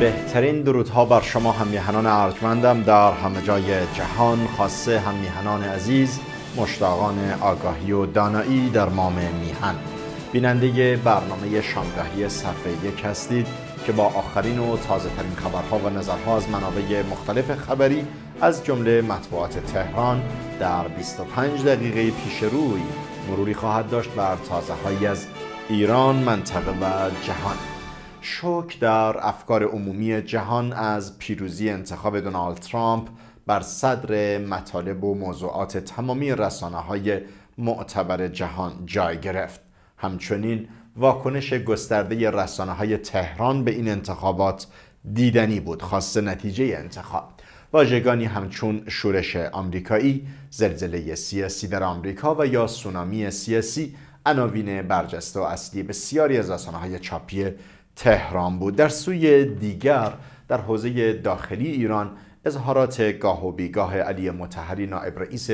بهترین درودها بر شما همیهنان ارجمندم در همه جای جهان خاصه همیهنان عزیز مشتاقان آگاهی و دانایی در مام میهن بیننده برنامه شامگاهی صفحه یک هستید که با آخرین و تازه ترین خبرها و نظرها از منابع مختلف خبری از جمله مطبوعات تهران در 25 دقیقه پیش روی مروری خواهد داشت بر تازه های از ایران منطقه و جهان شوک در افکار عمومی جهان از پیروزی انتخاب دونالد ترامپ بر صدر مطالب و موضوعات تمامی رسانه های معتبر جهان جای گرفت همچنین واکنش گسترده رسانه های تهران به این انتخابات دیدنی بود خاص نتیجه انتخاب واژگانی همچون شورش آمریکایی، زلزله سیاسی در آمریکا و یا سونامی سیاسی عناوین برجسته و اصلی بسیاری از رسانه های چاپی تهران بود در سوی دیگر در حوزه داخلی ایران اظهارات گاه و بیگاه علی متحری نائب رئیس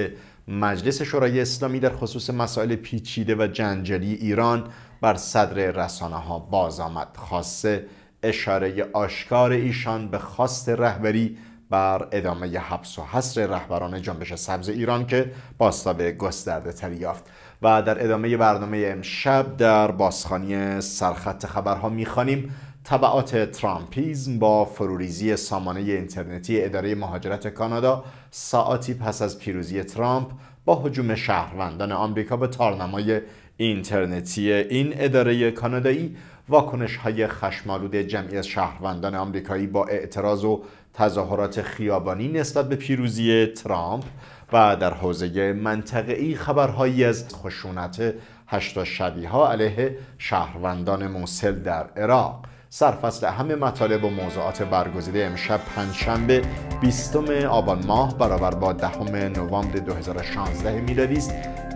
مجلس شورای اسلامی در خصوص مسائل پیچیده و جنجالی ایران بر صدر رسانه ها باز آمد خاصه اشاره آشکار ایشان به خواست رهبری بر ادامه حبس و حصر رهبران جنبش سبز ایران که باستاب گسترده تری یافت و در ادامه برنامه امشب در بازخانی سرخط خبرها میخوانیم طبعات ترامپیزم با فروریزی سامانه اینترنتی اداره مهاجرت کانادا ساعتی پس از پیروزی ترامپ با حجوم شهروندان آمریکا به تارنمای اینترنتی این اداره کانادایی واکنش های خشمالود جمعی از شهروندان آمریکایی با اعتراض و تظاهرات خیابانی نسبت به پیروزی ترامپ و در حوزه منطقه‌ای خبرهایی از خشونت هشتا شبیه ها علیه شهروندان موسل در عراق سرفصل همه مطالب و موضوعات برگزیده امشب پنجشنبه بیستم آبان ماه برابر با دهم نوامبر 2016 میلادی است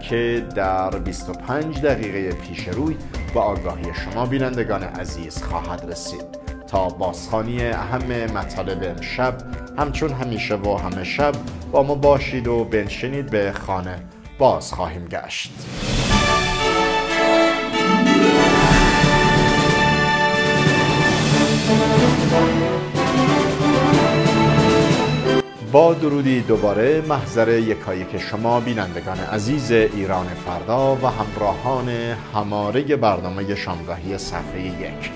که در 25 دقیقه پیش روی به آگاهی شما بینندگان عزیز خواهد رسید تا بازخانی اهم مطالب امشب همچون همیشه و همه شب با ما باشید و بنشینید به خانه باز خواهیم گشت با درودی دوباره محضر یکایک شما بینندگان عزیز ایران فردا و همراهان هماره برنامه شامگاهی صفحه یک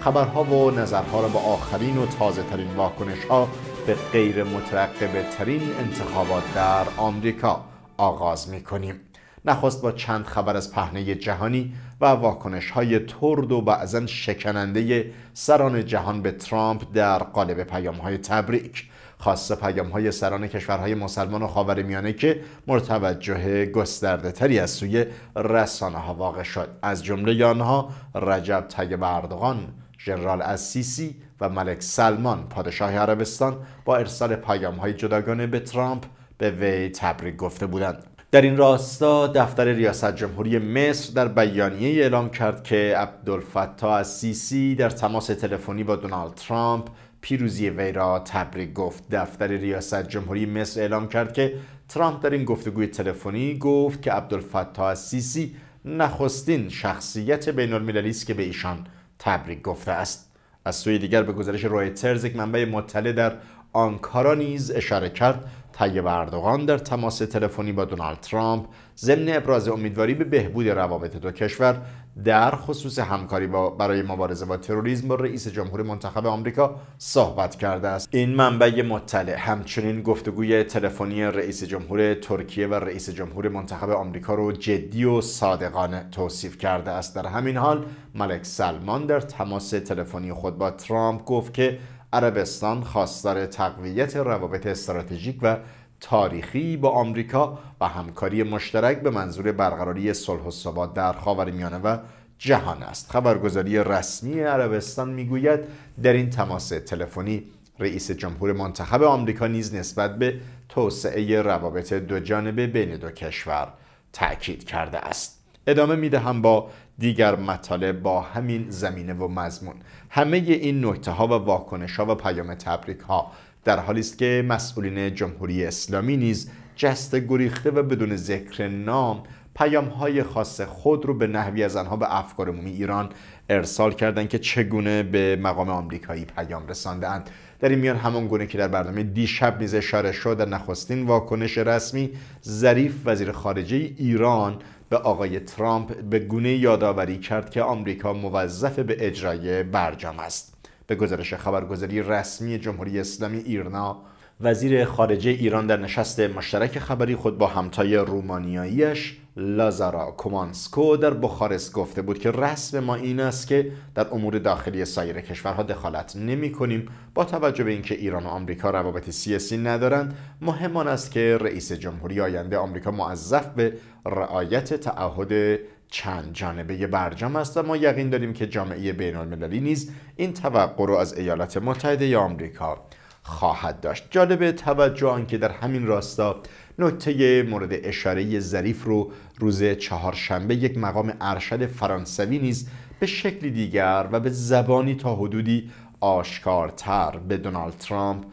خبرها و نظرها را با آخرین و تازه ترین واکنش ها به غیر مترقب ترین انتخابات در آمریکا آغاز می کنیم نخست با چند خبر از پهنه جهانی و واکنش های ترد و بعضا شکننده سران جهان به ترامپ در قالب پیام های تبریک خاصه پیام های سران کشورهای مسلمان و خاورمیانه که مرتوجه گسترده تری از سوی رسانه ها واقع شد از جمله آنها رجب طیب اردغان، ژنرال السیسی و ملک سلمان پادشاه عربستان با ارسال پیام های جداگانه به ترامپ به وی تبریک گفته بودند در این راستا دفتر ریاست جمهوری مصر در بیانیه اعلام کرد که عبدالفتاح السیسی در تماس تلفنی با دونالد ترامپ پیروزی وی را تبریک گفت دفتر ریاست جمهوری مصر اعلام کرد که ترامپ در این گفتگوی تلفنی گفت که عبدالفتاح سیسی نخستین شخصیت بین المللی است که به ایشان تبریک گفته است از سوی دیگر به گزارش رویترز یک منبع مطلع در آنکارا نیز اشاره کرد طیب اردوغان در تماس تلفنی با دونالد ترامپ ضمن ابراز امیدواری به بهبود روابط دو کشور در خصوص همکاری با برای مبارزه با تروریسم با رئیس جمهور منتخب آمریکا صحبت کرده است این منبع مطلع همچنین گفتگوی تلفنی رئیس جمهور ترکیه و رئیس جمهور منتخب آمریکا رو جدی و صادقانه توصیف کرده است در همین حال ملک سلمان در تماس تلفنی خود با ترامپ گفت که عربستان خواستار تقویت روابط استراتژیک و تاریخی با آمریکا و همکاری مشترک به منظور برقراری صلح و ثبات در خاورمیانه و جهان است خبرگزاری رسمی عربستان میگوید در این تماس تلفنی رئیس جمهور منتخب آمریکا نیز نسبت به توسعه روابط دو جانبه بین دو کشور تاکید کرده است ادامه میدهم با دیگر مطالب با همین زمینه و مضمون همه این نکته ها و واکنش ها و پیام تبریک ها در حالی است که مسئولین جمهوری اسلامی نیز جست گریخته و بدون ذکر نام پیام های خاص خود رو به نحوی از آنها به افکار عمومی ایران ارسال کردند که چگونه به مقام آمریکایی پیام رساندهاند در این میان همان گونه که در برنامه دیشب نیز اشاره شد در نخستین واکنش رسمی ظریف وزیر خارجه ایران به آقای ترامپ به گونه یادآوری کرد که آمریکا موظف به اجرای برجام است به گزارش خبرگزاری رسمی جمهوری اسلامی ایرنا وزیر خارجه ایران در نشست مشترک خبری خود با همتای رومانیاییش لازارا کومانسکو در بخارست گفته بود که رسم ما این است که در امور داخلی سایر کشورها دخالت نمی کنیم با توجه به اینکه ایران و آمریکا روابط سیاسی ندارند مهمان است که رئیس جمهوری آینده آمریکا معذف به رعایت تعهد چند جانبه برجام است و ما یقین داریم که جامعه بین المللی نیز این توقع رو از ایالات متحده آمریکا خواهد داشت جالب توجه آنکه در همین راستا نکته مورد اشاره ظریف رو روز چهارشنبه یک مقام ارشد فرانسوی نیز به شکلی دیگر و به زبانی تا حدودی آشکارتر به دونالد ترامپ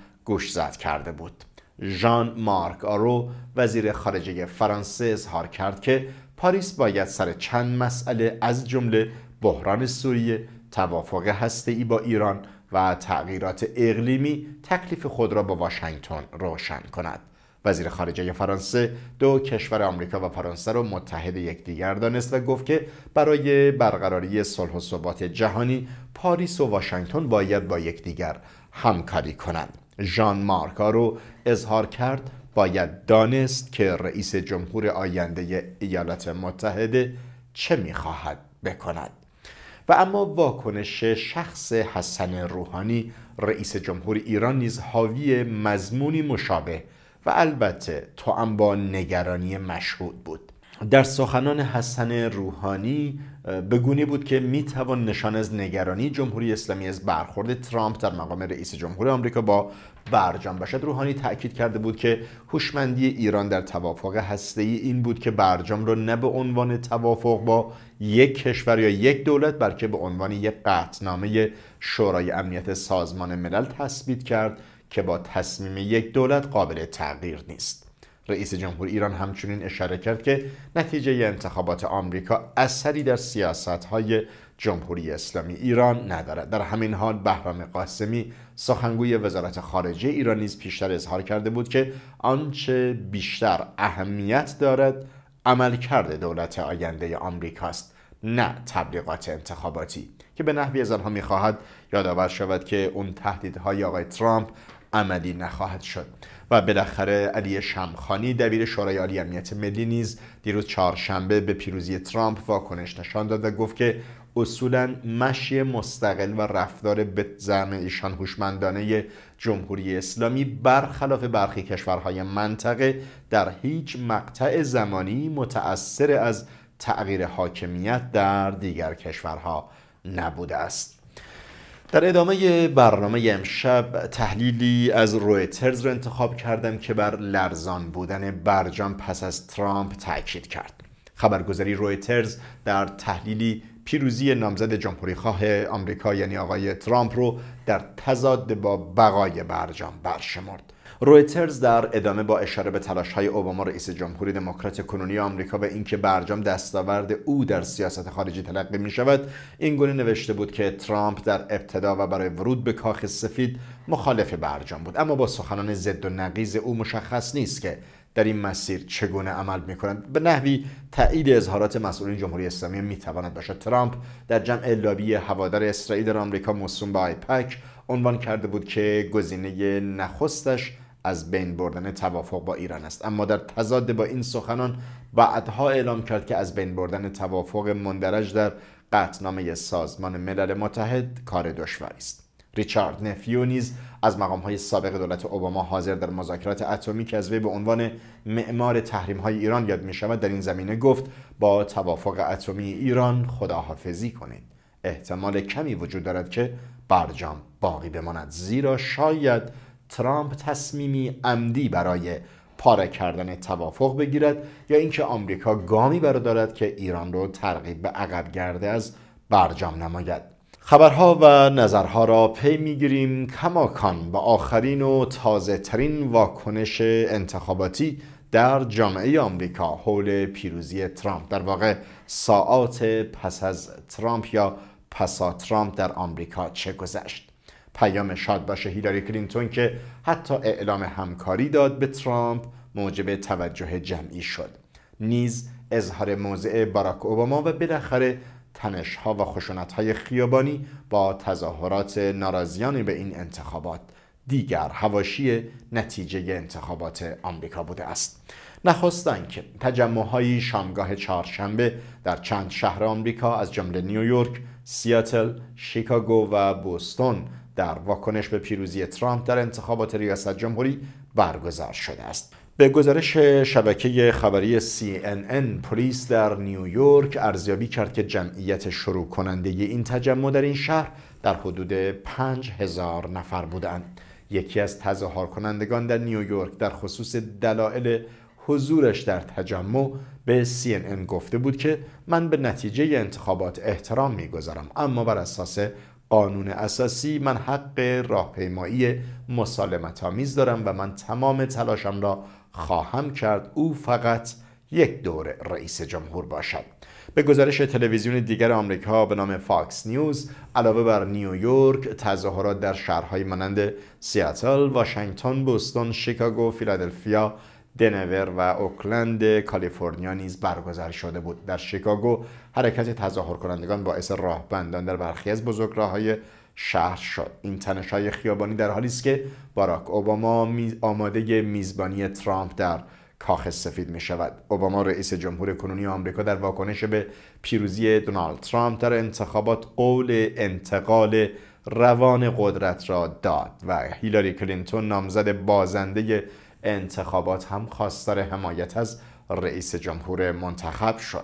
زد کرده بود ژان مارک آرو وزیر خارجه فرانسه اظهار کرد که پاریس باید سر چند مسئله از جمله بحران سوریه توافق ای با ایران و تغییرات اقلیمی تکلیف خود را با واشنگتن روشن کند وزیر خارجه فرانسه دو کشور آمریکا و فرانسه را متحد یکدیگر دانست و گفت که برای برقراری صلح و ثبات جهانی پاریس و واشنگتن باید با یکدیگر همکاری کنند ژان مارکارو اظهار کرد باید دانست که رئیس جمهور آینده ایالات متحده چه میخواهد بکند و اما واکنش شخص حسن روحانی رئیس جمهور ایران نیز حاوی مضمونی مشابه و البته هم با نگرانی مشهود بود در سخنان حسن روحانی بگونی بود که می توان نشان از نگرانی جمهوری اسلامی از برخورد ترامپ در مقام رئیس جمهور آمریکا با برجام باشد روحانی تاکید کرده بود که هوشمندی ایران در توافق ای این بود که برجام را نه به عنوان توافق با یک کشور یا یک دولت بلکه به عنوان یک قطعنامه شورای امنیت سازمان ملل تثبیت کرد که با تصمیم یک دولت قابل تغییر نیست رئیس جمهور ایران همچنین اشاره کرد که نتیجه انتخابات آمریکا اثری در سیاست های جمهوری اسلامی ایران ندارد در همین حال بهرام قاسمی سخنگوی وزارت خارجه ایران نیز پیشتر اظهار کرده بود که آنچه بیشتر اهمیت دارد عملکرد دولت آینده آمریکاست نه تبلیغات انتخاباتی که به نحوی از آنها میخواهد یادآور شود که اون تهدیدهای آقای ترامپ عملی نخواهد شد و بالاخره علی شمخانی دبیر شورای عالی امنیت ملی نیز دیروز چهارشنبه به پیروزی ترامپ واکنش نشان داد و گفت که اصولا مشی مستقل و رفتار به ایشان هوشمندانه جمهوری اسلامی برخلاف برخی کشورهای منطقه در هیچ مقطع زمانی متأثر از تغییر حاکمیت در دیگر کشورها نبوده است در ادامه برنامه امشب تحلیلی از رویترز رو انتخاب کردم که بر لرزان بودن برجام پس از ترامپ تاکید کرد خبرگزاری رویترز در تحلیلی پیروزی نامزد جمهوری خواه آمریکا یعنی آقای ترامپ رو در تضاد با بقای برجام برشمرد رویترز در ادامه با اشاره به تلاش های اوباما رئیس جمهوری دموکرات کنونی آمریکا و اینکه برجام دستاورد او در سیاست خارجی تلقی می شود این گونه نوشته بود که ترامپ در ابتدا و برای ورود به کاخ سفید مخالف برجام بود اما با سخنان ضد و نقیز او مشخص نیست که در این مسیر چگونه عمل می کنند به نحوی تایید اظهارات مسئولین جمهوری اسلامی میتواند باشد ترامپ در جمع لابی هوادار اسرائیل در آمریکا موسوم به آیپک عنوان کرده بود که گزینه نخستش از بین بردن توافق با ایران است اما در تضاد با این سخنان بعدها اعلام کرد که از بین بردن توافق مندرج در قطنامه سازمان ملل متحد کار دشواری است ریچارد نفیو نیز از مقام های سابق دولت اوباما حاضر در مذاکرات اتمی که از وی به عنوان معمار تحریم های ایران یاد می شود در این زمینه گفت با توافق اتمی ایران خداحافظی کنید احتمال کمی وجود دارد که برجام باقی بماند زیرا شاید ترامپ تصمیمی عمدی برای پاره کردن توافق بگیرد یا اینکه آمریکا گامی بردارد که ایران را ترغیب به گرده از برجام نماید خبرها و نظرها را پی میگیریم کماکان به آخرین و تازه ترین واکنش انتخاباتی در جامعه آمریکا حول پیروزی ترامپ در واقع ساعات پس از ترامپ یا پسا ترامپ در آمریکا چه گذشت پیام باشه هیلاری کلینتون که حتی اعلام همکاری داد به ترامپ موجب توجه جمعی شد نیز اظهار موضع باراک اوباما و بالاخره تنش ها و خشونت های خیابانی با تظاهرات ناراضیان به این انتخابات دیگر هواشی نتیجه انتخابات آمریکا بوده است نخواستن که تجمعهایی شامگاه چهارشنبه در چند شهر آمریکا از جمله نیویورک، سیاتل، شیکاگو و بوستون در واکنش به پیروزی ترامپ در انتخابات ریاست جمهوری برگزار شده است به گزارش شبکه خبری CNN پلیس در نیویورک ارزیابی کرد که جمعیت شروع کننده این تجمع در این شهر در حدود 5000 نفر بودند. یکی از تظاهر کنندگان در نیویورک در خصوص دلایل حضورش در تجمع به CNN گفته بود که من به نتیجه انتخابات احترام میگذارم اما بر اساس قانون اساسی من حق راهپیمایی مسالمت آمیز دارم و من تمام تلاشم را خواهم کرد او فقط یک دوره رئیس جمهور باشد به گزارش تلویزیون دیگر آمریکا به نام فاکس نیوز علاوه بر نیویورک تظاهرات در شهرهای مانند سیاتل، واشنگتن، بوستون، شیکاگو، فیلادلفیا، دنور و اوکلند کالیفرنیا نیز برگزار شده بود در شیکاگو حرکت تظاهر کنندگان باعث راهبندان در برخی از بزرگراههای شهر شد این تنش های خیابانی در حالی است که باراک اوباما آماده میزبانی ترامپ در کاخ سفید می شود اوباما رئیس جمهور کنونی آمریکا در واکنش به پیروزی دونالد ترامپ در انتخابات قول انتقال روان قدرت را داد و هیلاری کلینتون نامزد بازنده انتخابات هم خواستار حمایت از رئیس جمهور منتخب شد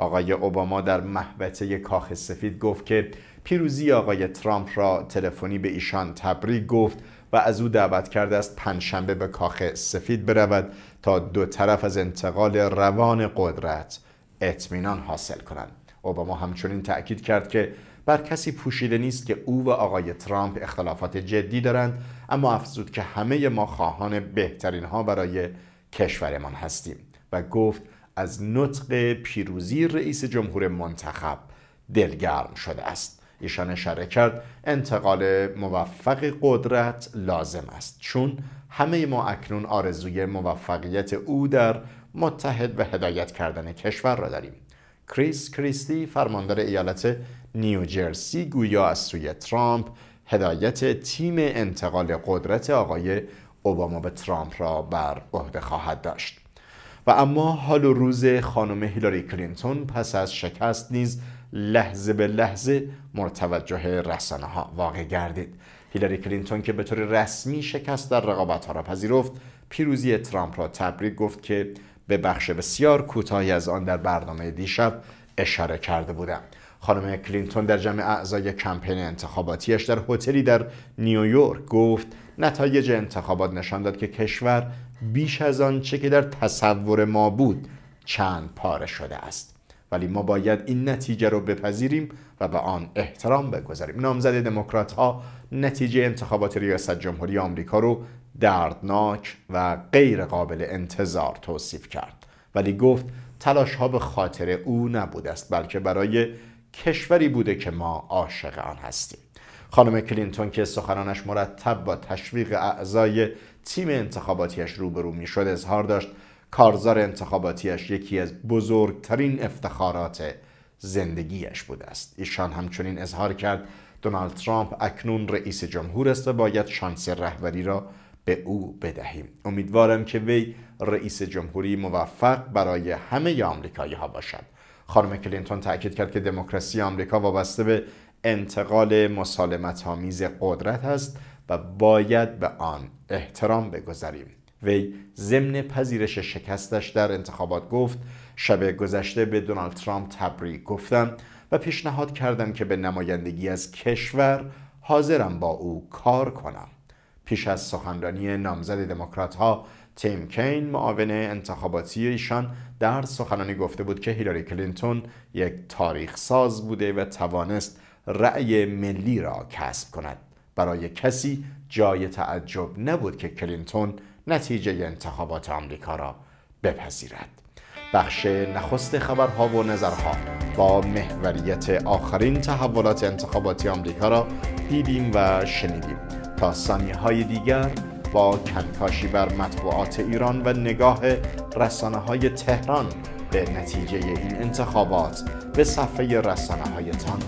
آقای اوباما در محوطه کاخ سفید گفت که پیروزی آقای ترامپ را تلفنی به ایشان تبریک گفت و از او دعوت کرده است پنجشنبه به کاخ سفید برود تا دو طرف از انتقال روان قدرت اطمینان حاصل کنند اوباما همچنین تاکید کرد که بر کسی پوشیده نیست که او و آقای ترامپ اختلافات جدی دارند اما افزود که همه ما خواهان بهترین ها برای کشورمان هستیم و گفت از نطق پیروزی رئیس جمهور منتخب دلگرم شده است ایشان اشاره کرد انتقال موفق قدرت لازم است چون همه ما اکنون آرزوی موفقیت او در متحد و هدایت کردن کشور را داریم کریس کریستی فرماندار ایالت نیوجرسی گویا از سوی ترامپ هدایت تیم انتقال قدرت آقای اوباما به ترامپ را بر عهده خواهد داشت اما حال و روز خانم هیلاری کلینتون پس از شکست نیز لحظه به لحظه مرتوجه رسانه ها واقع گردید هیلاری کلینتون که به طور رسمی شکست در رقابت ها را پذیرفت پیروزی ترامپ را تبریک گفت که به بخش بسیار کوتاهی از آن در برنامه دیشب اشاره کرده بودم خانم کلینتون در جمع اعضای کمپین انتخاباتیش در هتلی در نیویورک گفت نتایج انتخابات نشان داد که کشور بیش از آن چه که در تصور ما بود چند پاره شده است ولی ما باید این نتیجه رو بپذیریم و به آن احترام بگذاریم نامزد دموکرات ها نتیجه انتخابات ریاست جمهوری آمریکا رو دردناک و غیر قابل انتظار توصیف کرد ولی گفت تلاش ها به خاطر او نبود است بلکه برای کشوری بوده که ما عاشق آن هستیم خانم کلینتون که سخنانش مرتب با تشویق اعضای تیم انتخاباتیش روبرو میشد اظهار داشت کارزار انتخاباتیش یکی از بزرگترین افتخارات زندگیش بوده است ایشان همچنین اظهار کرد دونالد ترامپ اکنون رئیس جمهور است و باید شانس رهبری را به او بدهیم امیدوارم که وی رئیس جمهوری موفق برای همه آمریکایی ها باشد خانم کلینتون تاکید کرد که دموکراسی آمریکا وابسته به انتقال مسالمت آمیز قدرت است و باید به آن احترام بگذاریم وی ضمن پذیرش شکستش در انتخابات گفت شب گذشته به دونالد ترامپ تبریک گفتم و پیشنهاد کردم که به نمایندگی از کشور حاضرم با او کار کنم پیش از سخنرانی نامزد دموکرات ها تیم کین معاون انتخاباتی ایشان در سخنانی گفته بود که هیلاری کلینتون یک تاریخ ساز بوده و توانست رأی ملی را کسب کند برای کسی جای تعجب نبود که کلینتون نتیجه انتخابات آمریکا را بپذیرد بخش نخست خبرها و نظرها با محوریت آخرین تحولات انتخاباتی آمریکا را دیدیم و شنیدیم تا های دیگر با کنکاشی بر مطبوعات ایران و نگاه رسانه های تهران به نتیجه این انتخابات به صفحه رسانه هایتان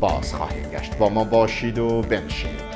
باز خواهیم گشت با ما باشید و بنشینید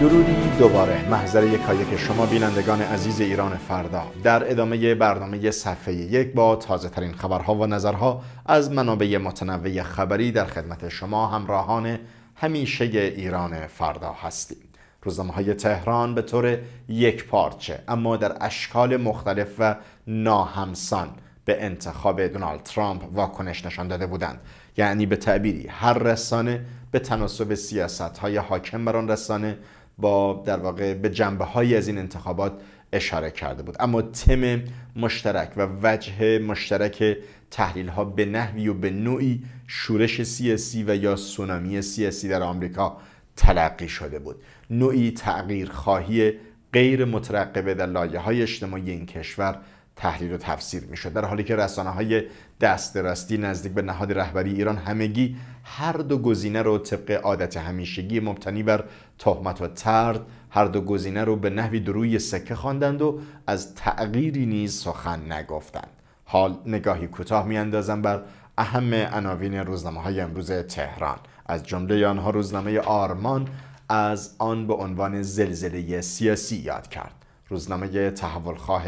درودی دوباره محضر یکایک شما بینندگان عزیز ایران فردا در ادامه برنامه صفحه یک با تازه ترین خبرها و نظرها از منابع متنوع خبری در خدمت شما همراهان همیشه ایران فردا هستیم روزنامه های تهران به طور یک پارچه اما در اشکال مختلف و ناهمسان به انتخاب دونالد ترامپ واکنش نشان داده بودند یعنی به تعبیری هر رسانه به تناسب سیاست های حاکم بر آن رسانه با در واقع به جنبه های از این انتخابات اشاره کرده بود اما تم مشترک و وجه مشترک تحلیل ها به نحوی و به نوعی شورش سیاسی و یا سونامی سیاسی در آمریکا تلقی شده بود نوعی تغییر خواهی غیر مترقبه در لایه های اجتماعی این کشور تحلیل و تفسیر میشد در حالی که رسانه های دست راستی نزدیک به نهاد رهبری ایران همگی هر دو گزینه رو طبق عادت همیشگی مبتنی بر تهمت و ترد هر دو گزینه رو به نحوی دروی سکه خواندند و از تغییری نیز سخن نگفتند حال نگاهی کوتاه میاندازم بر اهم عناوین روزنامه های امروز تهران از جمله آنها روزنامه آرمان از آن به عنوان زلزله سیاسی یاد کرد روزنامه تحولخواه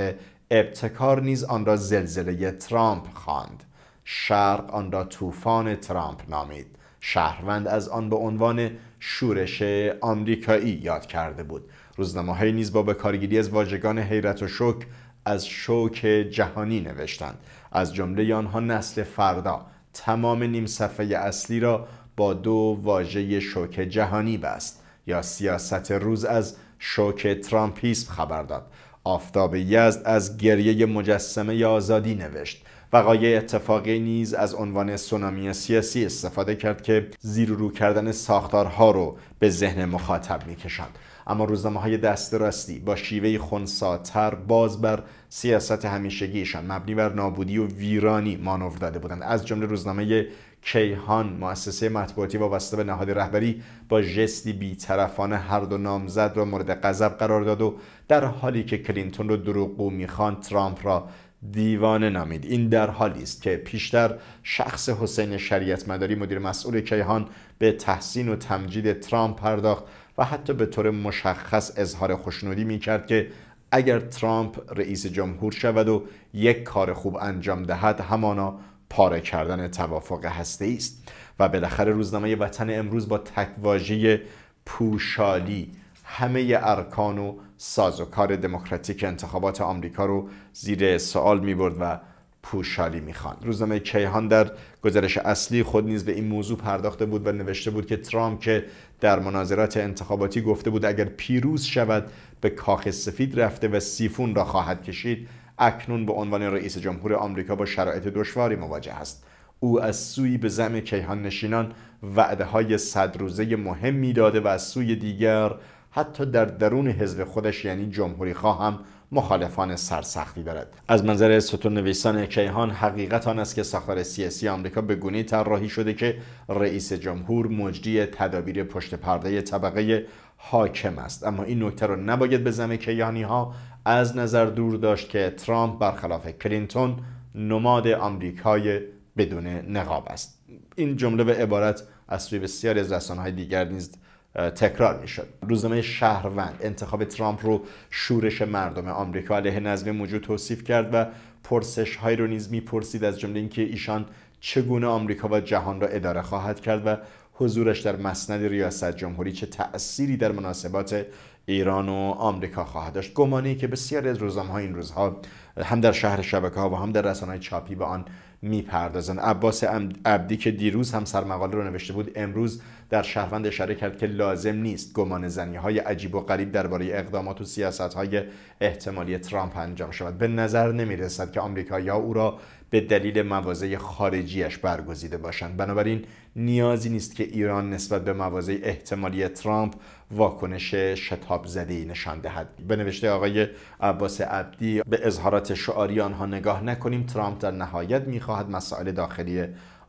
ابتکار نیز آن را زلزله ترامپ خواند شرق آن را طوفان ترامپ نامید شهروند از آن به عنوان شورش آمریکایی یاد کرده بود روزنامه های نیز با کارگیری از واژگان حیرت و شک از شوک جهانی نوشتند از جمله آنها نسل فردا تمام نیم صفحه اصلی را با دو واژه شوک جهانی بست یا سیاست روز از شوک ترامپیسم خبر داد آفتاب یزد از گریه مجسمه آزادی نوشت وقایع اتفاقی نیز از عنوان سونامی سیاسی استفاده کرد که زیر رو کردن ساختارها رو به ذهن مخاطب میکشند اما روزنامه های دست راستی با شیوه خونساتر باز بر سیاست همیشگیشان مبنی بر نابودی و ویرانی مانور داده بودند از جمله روزنامه کیهان مؤسسه مطبوعاتی وابسته به نهاد رهبری با ژستی بیطرفانه هر دو نامزد را مورد غضب قرار داد و در حالی که کلینتون رو دروغگو میخواند ترامپ را دیوانه نامید این در حالی است که پیشتر شخص حسین شریعت مداری مدیر مسئول کیهان به تحسین و تمجید ترامپ پرداخت و حتی به طور مشخص اظهار خوشنودی می کرد که اگر ترامپ رئیس جمهور شود و یک کار خوب انجام دهد همانا پاره کردن توافق هسته است و بالاخره روزنامه وطن امروز با تکواژه پوشالی همه ارکان و سازوکار دموکراتیک انتخابات آمریکا رو زیر سوال می برد و پوشالی میخوان روزنامه کیهان در گزارش اصلی خود نیز به این موضوع پرداخته بود و نوشته بود که ترامپ که در مناظرات انتخاباتی گفته بود اگر پیروز شود به کاخ سفید رفته و سیفون را خواهد کشید اکنون به عنوان رئیس جمهور آمریکا با شرایط دشواری مواجه است او از سوی به زم کیهان نشینان وعده های صد روزه مهمی داده و از سوی دیگر حتی در درون حزب خودش یعنی جمهوری خواه هم مخالفان سرسختی دارد از منظر ستون نویسان کیهان حقیقت آن است که ساختار سیاسی آمریکا به گونه طراحی شده که رئیس جمهور مجری تدابیر پشت پرده طبقه حاکم است اما این نکته را نباید به زمه کیهانی ها از نظر دور داشت که ترامپ برخلاف کلینتون نماد آمریکای بدون نقاب است این جمله به عبارت از سوی بسیاری از رسانه‌های دیگر نیز تکرار میشد روزنامه شهروند انتخاب ترامپ رو شورش مردم آمریکا علیه نظم موجود توصیف کرد و پرسش های رو نیز میپرسید از جمله اینکه ایشان چگونه آمریکا و جهان را اداره خواهد کرد و حضورش در مسند ریاست جمهوری چه تأثیری در مناسبات ایران و آمریکا خواهد داشت گمانی که بسیاری از روزنامه این روزها هم در شهر شبکه ها و هم در رسانه چاپی به آن میپردازند عباس عبدی که دیروز هم سرمقاله رو نوشته بود امروز در شهروند اشاره کرد که لازم نیست گمان زنی های عجیب و غریب درباره اقدامات و سیاست های احتمالی ترامپ انجام شود به نظر نمی رسد که یا او را به دلیل مواضع خارجیش برگزیده باشند بنابراین نیازی نیست که ایران نسبت به مواضع احتمالی ترامپ واکنش شتاب زده نشان دهد به نوشته آقای عباس عبدی به اظهارات شعاری آنها نگاه نکنیم ترامپ در نهایت میخواهد مسائل داخلی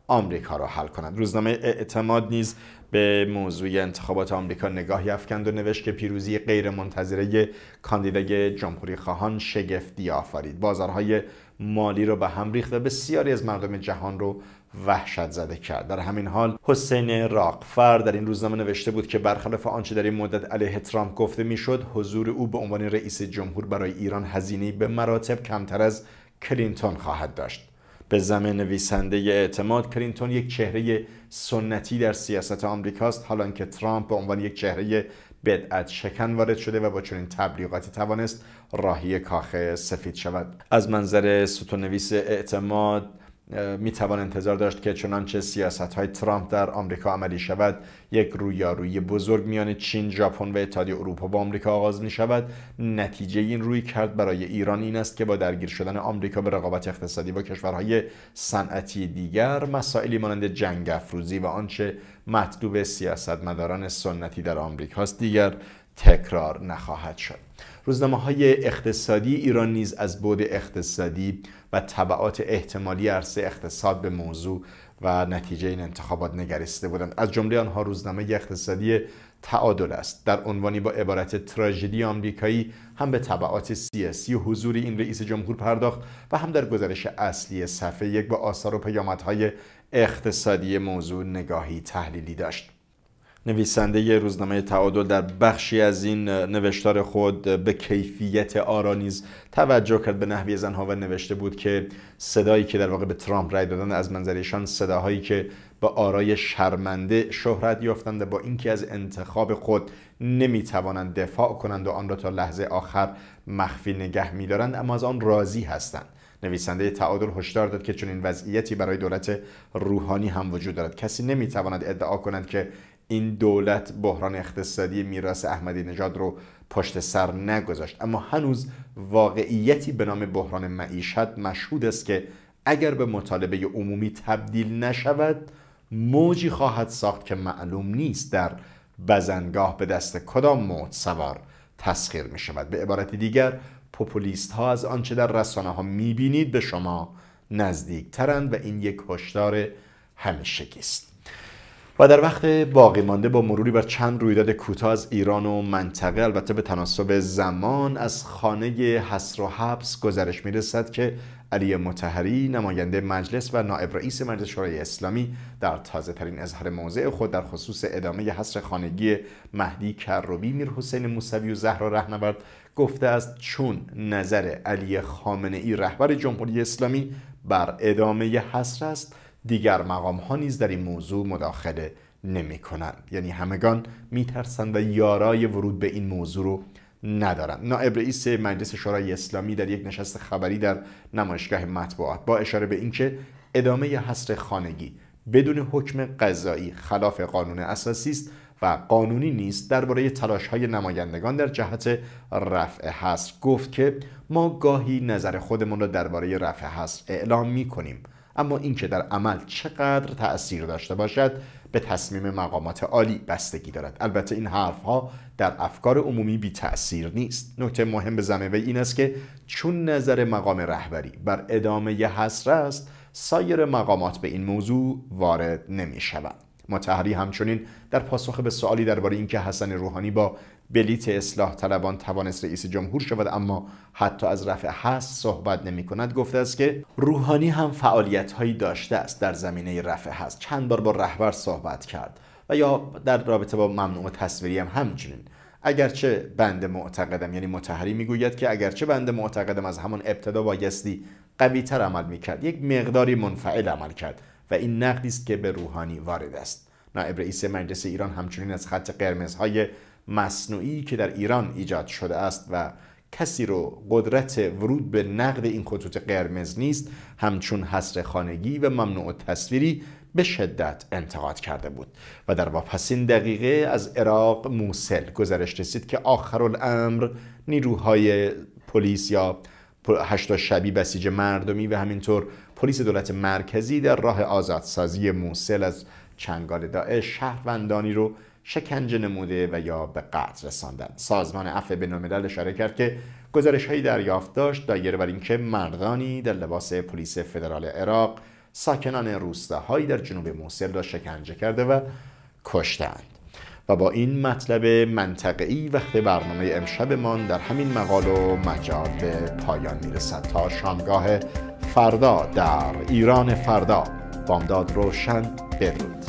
آمریکا را حل کنند روزنامه اعتماد نیز به موضوع انتخابات آمریکا نگاهی افکند و نوشت که پیروزی غیرمنتظره کاندیدای جمهوری خواهان شگفتی آفرید بازارهای مالی را به هم ریخت و بسیاری از مردم جهان رو وحشت زده کرد در همین حال حسین راقفر در این روزنامه نوشته بود که برخلاف آنچه در این مدت علیه ترامپ گفته میشد حضور او به عنوان رئیس جمهور برای ایران هزینه به مراتب کمتر از کلینتون خواهد داشت به زمین نویسنده اعتماد کرینتون یک چهره سنتی در سیاست آمریکاست حالا که ترامپ به عنوان یک چهره بدعت شکن وارد شده و با چنین تبلیغاتی توانست راهی کاخ سفید شود از منظر نویس اعتماد میتوان انتظار داشت که چنانچه سیاست های ترامپ در آمریکا عملی شود یک رویارویی بزرگ میان چین، ژاپن و اتحادیه اروپا با آمریکا آغاز می شود نتیجه این روی کرد برای ایران این است که با درگیر شدن آمریکا به رقابت اقتصادی با کشورهای صنعتی دیگر مسائلی مانند جنگ افروزی و آنچه مطلوب سیاستمداران سنتی در آمریکاست دیگر تکرار نخواهد شد روزنامه های اقتصادی ایران نیز از بود اقتصادی و طبعات احتمالی عرصه اقتصاد به موضوع و نتیجه این انتخابات نگریسته بودند از جمله آنها روزنامه اقتصادی تعادل است در عنوانی با عبارت تراژدی آمریکایی هم به طبعات سیاسی و حضور این رئیس جمهور پرداخت و هم در گزارش اصلی صفحه یک با آثار و پیامدهای اقتصادی موضوع نگاهی تحلیلی داشت نویسنده روزنامه تعادل در بخشی از این نوشتار خود به کیفیت آرا نیز توجه کرد به نحوی زنها و نوشته بود که صدایی که در واقع به ترامپ رای دادن از منظرشان صداهایی که به آرای شرمنده شهرت یافتند با اینکه از انتخاب خود نمیتوانند دفاع کنند و آن را تا لحظه آخر مخفی نگه میدارند اما از آن راضی هستند نویسنده تعادل هشدار داد که چون این وضعیتی برای دولت روحانی هم وجود دارد کسی نمیتواند ادعا کند که این دولت بحران اقتصادی میراث احمدی نژاد رو پشت سر نگذاشت اما هنوز واقعیتی به نام بحران معیشت مشهود است که اگر به مطالبه عمومی تبدیل نشود موجی خواهد ساخت که معلوم نیست در بزنگاه به دست کدام موت سوار تسخیر می شود به عبارت دیگر پوپولیست ها از آنچه در رسانه ها می بینید به شما نزدیک ترند و این یک هشدار همیشگی است و در وقت باقی مانده با مروری بر چند رویداد کوتاه از ایران و منطقه البته به تناسب زمان از خانه حسر و حبس گزارش میرسد که علی متحری نماینده مجلس و نائب رئیس مجلس شورای اسلامی در تازه ترین اظهار موضع خود در خصوص ادامه حصر خانگی مهدی کروبی میر حسین موسوی و زهرا رهنورد گفته است چون نظر علی خامنه ای رهبر جمهوری اسلامی بر ادامه حصر است دیگر مقام ها نیز در این موضوع مداخله نمی کنند یعنی همگان میترسند و یارای ورود به این موضوع رو ندارند نائب رئیس مجلس شورای اسلامی در یک نشست خبری در نمایشگاه مطبوعات با اشاره به اینکه ادامه حصر خانگی بدون حکم قضایی خلاف قانون اساسی است و قانونی نیست درباره تلاش های نمایندگان در جهت رفع حصر گفت که ما گاهی نظر خودمون را درباره رفع حصر اعلام می کنیم اما اینکه در عمل چقدر تأثیر داشته باشد به تصمیم مقامات عالی بستگی دارد البته این حرف ها در افکار عمومی بی تأثیر نیست نکته مهم به زمینه این است که چون نظر مقام رهبری بر ادامه ی حصر است سایر مقامات به این موضوع وارد نمی شوند متحری همچنین در پاسخ به سوالی درباره اینکه حسن روحانی با بلیت اصلاح طلبان توانست رئیس جمهور شود اما حتی از رفع هست صحبت نمی کند گفته است که روحانی هم فعالیت هایی داشته است در زمینه رفع هست چند بار با رهبر صحبت کرد و یا در رابطه با ممنوع تصویری هم همچنین اگرچه بنده معتقدم یعنی متحری میگوید که اگرچه بنده معتقدم از همان ابتدا بایستی قویتر عمل کرد یک مقداری منفعل عمل کرد و این نقدی است که به روحانی وارد است نایب رئیس مجلس ایران همچنین از خط قرمزهای مصنوعی که در ایران ایجاد شده است و کسی رو قدرت ورود به نقد این خطوط قرمز نیست همچون حسر خانگی و ممنوع تصویری به شدت انتقاد کرده بود و در واپسین دقیقه از عراق موسل گزارش رسید که آخر الامر نیروهای پلیس یا هشتا شبی بسیج مردمی و همینطور پلیس دولت مرکزی در راه آزادسازی موسل از چنگال داعش شهروندانی رو شکنجه نموده و یا به قتل رساندن سازمان عفو بینالملل اشاره کرد که گزارش هایی دریافت داشت دایر بر اینکه مردانی در لباس پلیس فدرال عراق ساکنان روستاهایی در جنوب موسل را شکنجه کرده و کشتند و با این مطلب ای وقت برنامه امشبمان در همین مقال و مجال به پایان میرسد تا شامگاه فردا در ایران فردا بامداد روشن بدرود